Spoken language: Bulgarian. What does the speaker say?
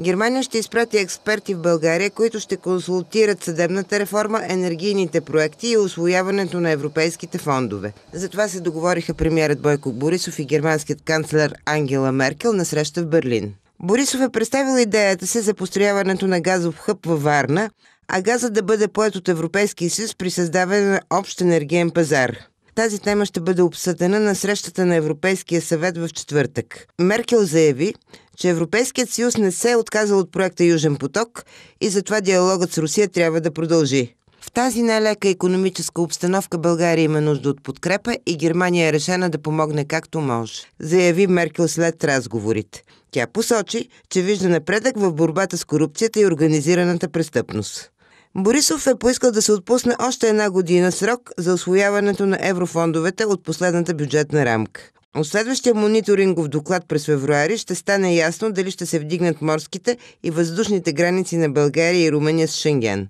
Германия ще изпрати експерти в България, които ще консултират съдебната реформа, енергийните проекти и освояването на европейските фондове. За това се договориха премиерът Бойко Борисов и германският канцлер Ангела Меркел на среща в Берлин. Борисов е представил идеята си за построяването на газов хъб във Варна, а газът да бъде поет от Европейския съюз при създаване на общ енергиен пазар. Тази тема ще бъде обсъдена на срещата на Европейския съвет в четвъртък. Меркел заяви, че Европейският съюз не се е отказал от проекта Южен поток и затова диалогът с Русия трябва да продължи. В тази нелека економическа обстановка България има нужда от подкрепа и Германия е решена да помогне както може, заяви Меркел след разговорите. Тя посочи, че вижда напредък в борбата с корупцията и организираната престъпност. Борисов е поискал да се отпусне още една година срок за освояването на еврофондовете от последната бюджетна рамка. От следващия мониторингов доклад през февруари ще стане ясно дали ще се вдигнат морските и въздушните граници на България и Румъния с Шенген.